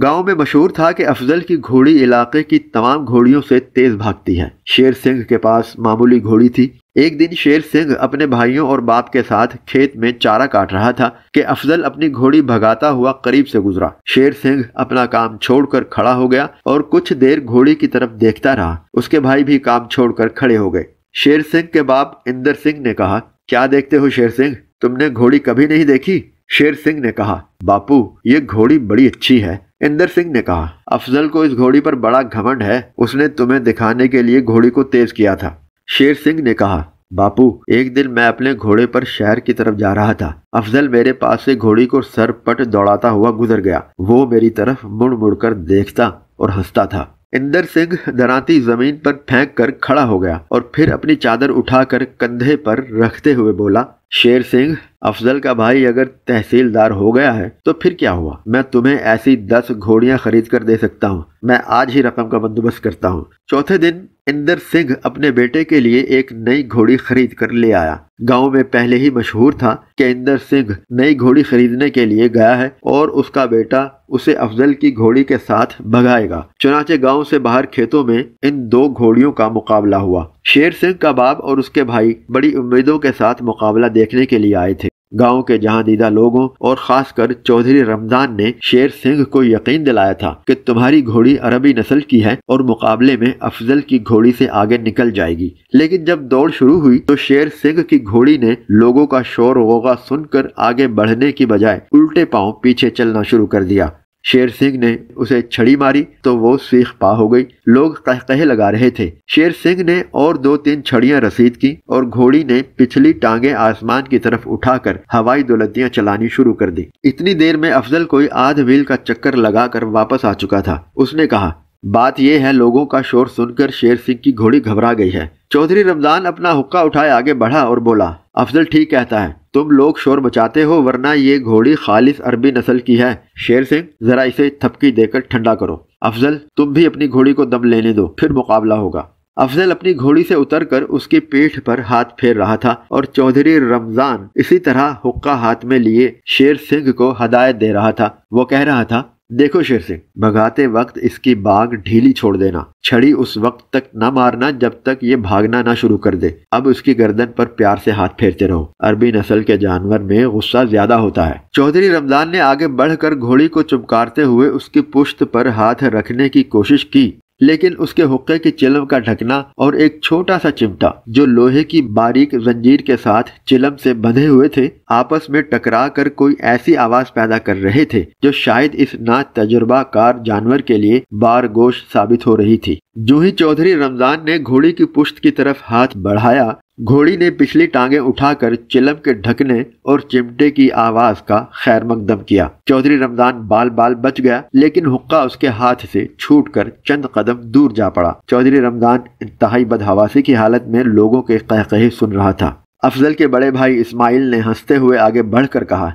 गांव में मशहूर था कि अफजल की घोड़ी इलाके की तमाम घोड़ियों से तेज भागती है शेर सिंह के पास मामूली घोड़ी थी एक दिन शेर सिंह अपने भाइयों और बाप के साथ खेत में चारा काट रहा था कि अफजल अपनी घोड़ी भगाता हुआ करीब से गुजरा शेर सिंह अपना काम छोड़कर खड़ा हो गया और कुछ देर घोड़ी की तरफ देखता रहा उसके भाई भी काम छोड़कर खड़े हो गए शेर सिंह के बाप इंदर सिंह ने कहा क्या देखते हो शेर सिंह तुमने घोड़ी कभी नहीं देखी शेर सिंह ने कहा बापू ये घोड़ी बड़ी अच्छी है इंदर सिंह ने कहा अफजल को इस घोड़ी पर बड़ा घमंड है उसने तुम्हें दिखाने के लिए घोड़ी को तेज किया था शेर सिंह ने कहा बापू एक दिन मैं अपने घोड़े पर शहर की तरफ जा रहा था अफजल मेरे पास से घोड़ी को सर पट दौड़ाता हुआ गुजर गया वो मेरी तरफ मुड़ मुड़ कर देखता और हंसता था इंदर सिंह दराती जमीन पर फेंक कर खड़ा हो गया और फिर अपनी चादर उठाकर कंधे पर रखते हुए बोला शेर सिंह अफजल का भाई अगर तहसीलदार हो गया है तो फिर क्या हुआ मैं तुम्हें ऐसी दस घोड़ियां खरीद कर दे सकता हूँ मैं आज ही रकम का बंदोबस्त करता हूँ चौथे दिन इंदर सिंह अपने बेटे के लिए एक नई घोड़ी खरीद कर ले आया गांव में पहले ही मशहूर था कि इंदर सिंह नई घोड़ी खरीदने के लिए गया है और उसका बेटा उसे अफजल की घोड़ी के साथ भगाएगा चुनाचे गांव से बाहर खेतों में इन दो घोड़ियों का मुकाबला हुआ शेर सिंह का बाप और उसके भाई बड़ी उम्मीदों के साथ मुकाबला देखने के लिए आए थे गांव के जहां दीदा लोगों और खासकर चौधरी रमजान ने शेर सिंह को यकीन दिलाया था कि तुम्हारी घोड़ी अरबी नस्ल की है और मुकाबले में अफजल की घोड़ी से आगे निकल जाएगी लेकिन जब दौड़ शुरू हुई तो शेर सिंह की घोड़ी ने लोगों का शोर वोगा सुनकर आगे बढ़ने की बजाय उल्टे पांव पीछे चलना शुरू कर दिया शेर सिंह ने उसे छड़ी मारी तो वो सीख पा हो गई लोग कहकहे लगा रहे थे शेर सिंह ने और दो तीन छड़ियां रसीद की और घोड़ी ने पिछली टांगे आसमान की तरफ उठाकर हवाई दुलतियां चलानी शुरू कर दी इतनी देर में अफजल कोई आध व्हील का चक्कर लगाकर वापस आ चुका था उसने कहा बात यह है लोगों का शोर सुनकर शेर सिंह की घोड़ी घबरा गई है चौधरी रमजान अपना हुक्का उठाए आगे बढ़ा और बोला अफजल ठीक कहता है तुम लोग शोर मचाते हो वरना ये घोड़ी खालिश अरबी नस्ल की है शेर सिंह जरा इसे थपकी देकर ठंडा करो अफजल तुम भी अपनी घोड़ी को दम लेने दो फिर मुकाबला होगा अफजल अपनी घोड़ी से उतरकर उसकी पीठ पर हाथ फेर रहा था और चौधरी रमजान इसी तरह हुक्का हाथ में लिए शेर सिंह को हदायत दे रहा था वो कह रहा था देखो शेर सिंह भगाते वक्त इसकी बाग ढीली छोड़ देना छड़ी उस वक्त तक न मारना जब तक ये भागना ना शुरू कर दे अब उसकी गर्दन पर प्यार से हाथ फेरते रहो अरबी नस्ल के जानवर में गुस्सा ज्यादा होता है चौधरी रमजान ने आगे बढ़कर घोड़ी को चुपकारते हुए उसकी पुश्त पर हाथ रखने की कोशिश की लेकिन उसके हुक्के के चिलम का ढकना और एक छोटा सा चिमटा जो लोहे की बारीक जंजीर के साथ चिलम से बंधे हुए थे आपस में टकरा कर कोई ऐसी आवाज पैदा कर रहे थे जो शायद इस ना तजुर्बाकार जानवर के लिए बारगोश साबित हो रही थी ही चौधरी रमजान ने घोड़ी की पुश्त की तरफ हाथ बढ़ाया घोड़ी ने पिछली टांगे उठाकर चिलम के ढकने और चिमटे की आवाज का खैर मकदम किया चौधरी रमजान बाल बाल बच गया लेकिन हुक्का उसके हाथ से छूटकर चंद कदम दूर जा पड़ा चौधरी रमजान इंतहाई बदहवासी की हालत में लोगों के कहकहे सुन रहा था अफजल के बड़े भाई इस्माइल ने हंसते हुए आगे बढ़कर कहा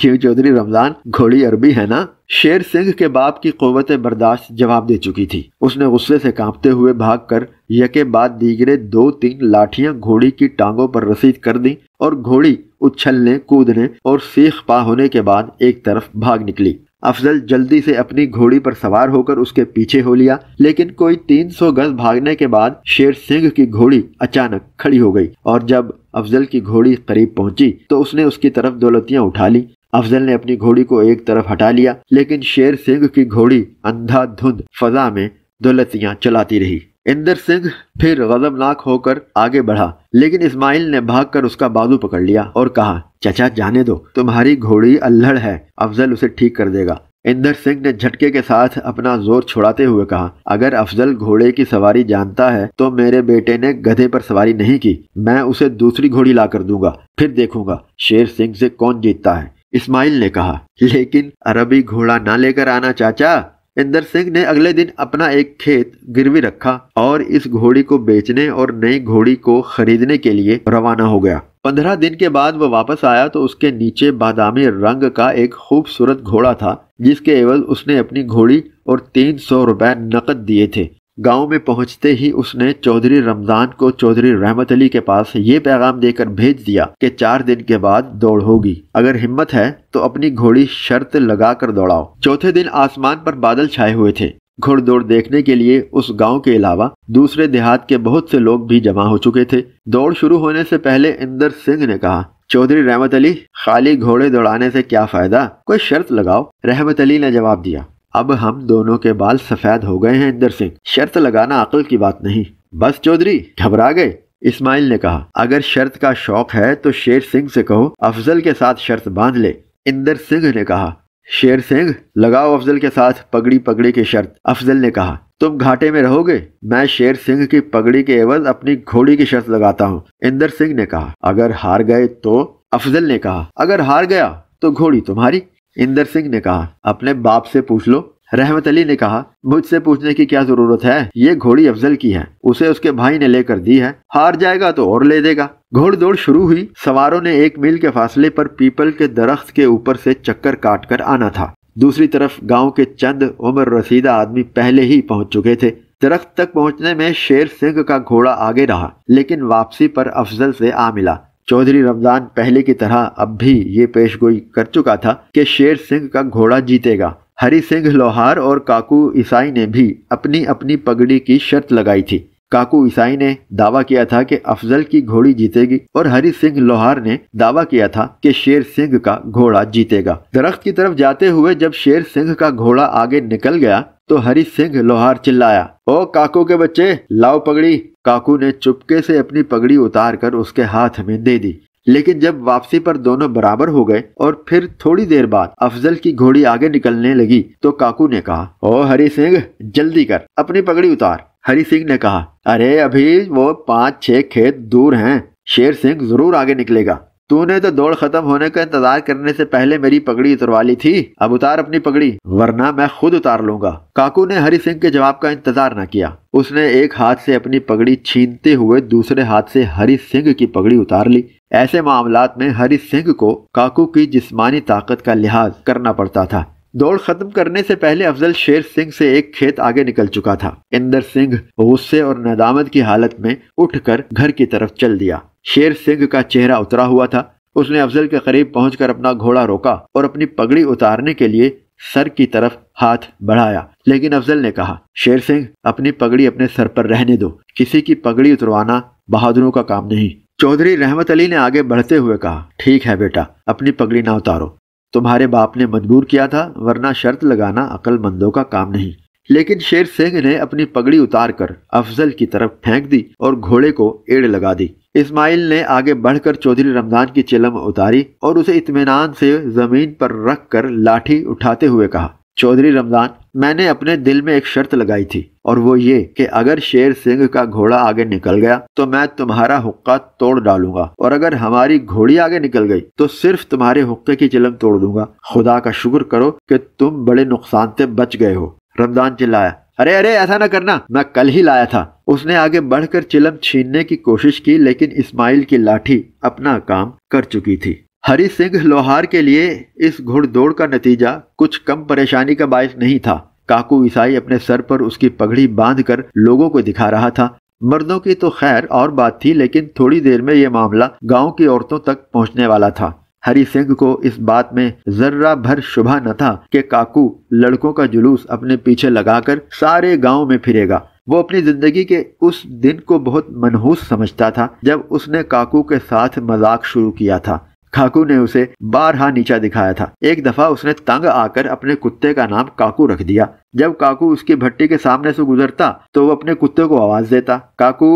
क्यों चौधरी रमजान घोड़ी अरबी है ना शेर सिंह के बाप की कुत बर्दाश्त जवाब दे चुकी थी उसने गुस्से से कांपते हुए भागकर यके बाद दीगरे दो तीन लाठियां घोड़ी की टांगों पर रसीद कर दी और घोड़ी उछलने कूदने और सीख पा होने के बाद एक तरफ भाग निकली अफजल जल्दी से अपनी घोड़ी पर सवार होकर उसके पीछे हो लिया लेकिन कोई 300 गज भागने के बाद शेर सिंह की घोड़ी अचानक खड़ी हो गई और जब अफजल की घोड़ी करीब पहुंची तो उसने उसकी तरफ दौलतियां उठा ली अफजल ने अपनी घोड़ी को एक तरफ हटा लिया लेकिन शेर सिंह की घोड़ी अंधाधुंध फजा में दौलतियां चलाती रही इंदर सिंह फिर गजबनाक होकर आगे बढ़ा लेकिन इस्माइल ने भागकर उसका बाजू पकड़ लिया और कहा चचा जाने दो तुम्हारी घोड़ी अल्हड़ है अफजल उसे ठीक कर देगा इंदर सिंह ने झटके के साथ अपना जोर छुड़ाते हुए कहा अगर अफजल घोड़े की सवारी जानता है तो मेरे बेटे ने गधे पर सवारी नहीं की मैं उसे दूसरी घोड़ी ला कर दूंगा फिर देखूंगा शेर सिंह से कौन जीतता है इस्माइल ने कहा लेकिन अरबी घोड़ा ना लेकर आना चाचा इंदर सिंह ने अगले दिन अपना एक खेत गिरवी रखा और इस घोड़ी को बेचने और नई घोड़ी को खरीदने के लिए रवाना हो गया पंद्रह दिन के बाद वह वापस आया तो उसके नीचे बादामी रंग का एक खूबसूरत घोड़ा था जिसके एवज उसने अपनी घोड़ी और तीन सौ रुपए नकद दिए थे गांव में पहुंचते ही उसने चौधरी रमज़ान को चौधरी रहमत अली के पास ये पैगाम देकर भेज दिया कि चार दिन के बाद दौड़ होगी अगर हिम्मत है तो अपनी घोड़ी शर्त लगा कर दौड़ाओ चौथे दिन आसमान पर बादल छाए हुए थे घुड़दौड़ देखने के लिए उस गांव के अलावा दूसरे देहात के बहुत से लोग भी जमा हो चुके थे दौड़ शुरू होने से पहले इंदर सिंह ने कहा चौधरी रहमत अली खाली घोड़े दौड़ाने से क्या फायदा कोई शर्त लगाओ रहमत अली ने जवाब दिया अब हम दोनों के बाल सफेद हो गए हैं इंदर सिंह शर्त लगाना अकल की बात नहीं बस चौधरी घबरा गए इस्माइल ने कहा अगर शर्त का शौक है तो शेर सिंह से कहो अफजल के साथ शर्त बांध ले इंदर सिंह ने कहा शेर सिंह लगाओ अफजल के साथ पगड़ी पगड़ी की शर्त अफजल ने कहा तुम घाटे में रहोगे मैं शेर सिंह की पगड़ी के एवज अपनी घोड़ी की शर्त लगाता हूँ इंदर सिंह ने कहा अगर हार गए तो अफजल ने कहा अगर हार गया तो घोड़ी तुम्हारी इंदर सिंह ने कहा अपने बाप से पूछ लो रहमत अली ने कहा मुझसे पूछने की क्या जरूरत है ये घोड़ी अफजल की है उसे उसके भाई ने लेकर दी है हार जाएगा तो और ले देगा घोड़ दौड़ शुरू हुई सवारों ने एक मील के फासले पर पीपल के दरख्त के ऊपर से चक्कर काट कर आना था दूसरी तरफ गांव के चंद उम्र रसीदा आदमी पहले ही पहुंच चुके थे दरख्त तक पहुंचने में शेर सिंह का घोड़ा आगे रहा लेकिन वापसी पर अफजल से आ मिला चौधरी रमजान पहले की तरह अब भी ये पेशगोई कर चुका था कि शेर सिंह का घोड़ा जीतेगा हरी सिंह लोहार और काकू ईसाई ने भी अपनी अपनी पगड़ी की शर्त लगाई थी काकू ईसाई ने दावा किया था कि अफजल की घोड़ी जीतेगी और हरी सिंह लोहार ने दावा किया था कि शेर सिंह का घोड़ा जीतेगा दरख्त की तरफ जाते हुए जब शेर सिंह का घोड़ा आगे निकल गया तो हरि सिंह लोहार चिल्लाया ओ काकू के बच्चे लाओ पगड़ी काकू ने चुपके से अपनी पगड़ी उतार कर उसके हाथ में दे दी लेकिन जब वापसी पर दोनों बराबर हो गए और फिर थोड़ी देर बाद अफजल की घोड़ी आगे निकलने लगी तो काकू ने कहा ओ हरि सिंह जल्दी कर अपनी पगड़ी उतार हरि सिंह ने कहा अरे अभी वो पाँच छह खेत दूर हैं शेर सिंह जरूर आगे निकलेगा तूने तो दौड़ खत्म होने का इंतजार करने से पहले मेरी पगड़ी उतरवा ली थी अब उतार अपनी पगड़ी वरना मैं खुद उतार लूंगा काकू ने हरि सिंह के जवाब का इंतजार न किया उसने एक हाथ से अपनी पगड़ी छीनते हुए दूसरे हाथ से हरि सिंह की पगड़ी उतार ली ऐसे मामला में हरि सिंह को काकू की जिस्मानी ताकत का लिहाज करना पड़ता था दौड़ खत्म करने से पहले अफजल शेर सिंह से एक खेत आगे निकल चुका था इंदर सिंह गुस्से और नदामत की हालत में उठकर घर की तरफ चल दिया शेर सिंह का चेहरा उतरा हुआ था उसने अफजल के करीब पहुंचकर अपना घोड़ा रोका और अपनी पगड़ी उतारने के लिए सर की तरफ हाथ बढ़ाया लेकिन अफजल ने कहा शेर सिंह अपनी पगड़ी अपने सर पर रहने दो किसी की पगड़ी उतरवाना बहादुरों का काम नहीं चौधरी रहमत अली ने आगे बढ़ते हुए कहा ठीक है बेटा अपनी पगड़ी ना उतारो तुम्हारे बाप ने मजबूर किया था वरना शर्त लगाना अक्लमंदों का काम नहीं लेकिन शेर सिंह ने अपनी पगड़ी उतार कर अफजल की तरफ फेंक दी और घोड़े को एड़ लगा दी इस्माइल ने आगे बढ़कर चौधरी रमजान की चिलम उतारी और उसे इतमान से जमीन पर रख कर लाठी उठाते हुए कहा चौधरी रमजान मैंने अपने दिल में एक शर्त लगाई थी और वो ये कि अगर शेर सिंह का घोड़ा आगे निकल गया तो मैं तुम्हारा हुक्का तोड़ डालूंगा और अगर हमारी घोड़ी आगे निकल गई तो सिर्फ तुम्हारे हुक्के की चिलम तोड़ दूंगा खुदा का शुक्र करो कि तुम बड़े नुकसान से बच गए हो रमजान चिल्लाया अरे अरे ऐसा ना करना मैं कल ही लाया था उसने आगे बढ़कर चिलम छीनने की कोशिश की लेकिन इस्माइल की लाठी अपना काम कर चुकी थी हरी सिंह लोहार के लिए इस घुड़दौड़ का नतीजा कुछ कम परेशानी का बायस नहीं था काकू ईसाई अपने सर पर उसकी पगड़ी बांधकर लोगों को दिखा रहा था मर्दों की तो खैर और बात थी लेकिन थोड़ी देर में यह मामला गांव की औरतों तक पहुंचने वाला था हरी सिंह को इस बात में जर्रा भर शुभा न था कि काकू लड़कों का जुलूस अपने पीछे लगाकर सारे गांव में फिरेगा वो अपनी जिंदगी के उस दिन को बहुत मनहूस समझता था जब उसने काकू के साथ मजाक शुरू किया था काकू ने उसे बारहा नीचा दिखाया था एक दफा उसने तंग आकर अपने कुत्ते का नाम काकू रख दिया जब काकू उसकी भट्टी के सामने से गुजरता तो वो अपने कुत्ते को आवाज देता काकू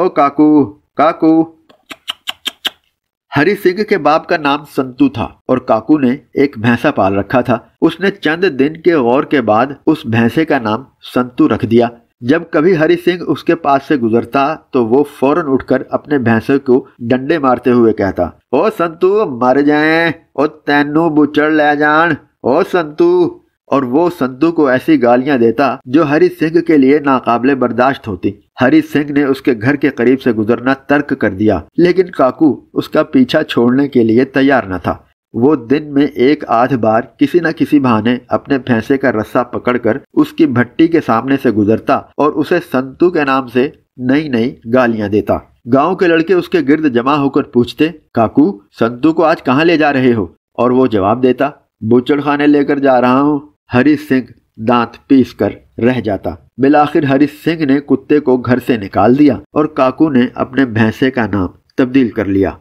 ओ काकू काकू हरि सिंह के बाप का नाम संतू था और काकू ने एक भैंसा पाल रखा था उसने चंद दिन के गौर के बाद उस भैंसे का नाम संतू रख दिया जब कभी हरि सिंह उसके पास से गुजरता तो वो फौरन उठकर अपने भैंसों को डंडे मारते हुए कहता ओ संतु मर जाए और तैनू बुचड़ ले जान ओ संतु और वो संतू को ऐसी गालियां देता जो हरि सिंह के लिए नाकाबले बर्दाश्त होती हरि सिंह ने उसके घर के करीब से गुजरना तर्क कर दिया लेकिन काकू उसका पीछा छोड़ने के लिए तैयार न था वो दिन में एक आध बार किसी न किसी बहाने अपने भैंसे का रस्सा पकड़कर उसकी भट्टी के सामने से गुजरता और उसे संतू के नाम से नई नई गालियां देता गांव के लड़के उसके गिर्द जमा होकर पूछते काकू संतू को आज कहाँ ले जा रहे हो और वो जवाब देता बुचड़ खाने लेकर जा रहा हूँ हरी सिंह दांत पीस कर रह जाता बिलाखिर हरी सिंह ने कुत्ते को घर से निकाल दिया और काकू ने अपने भैंसे का नाम तब्दील कर लिया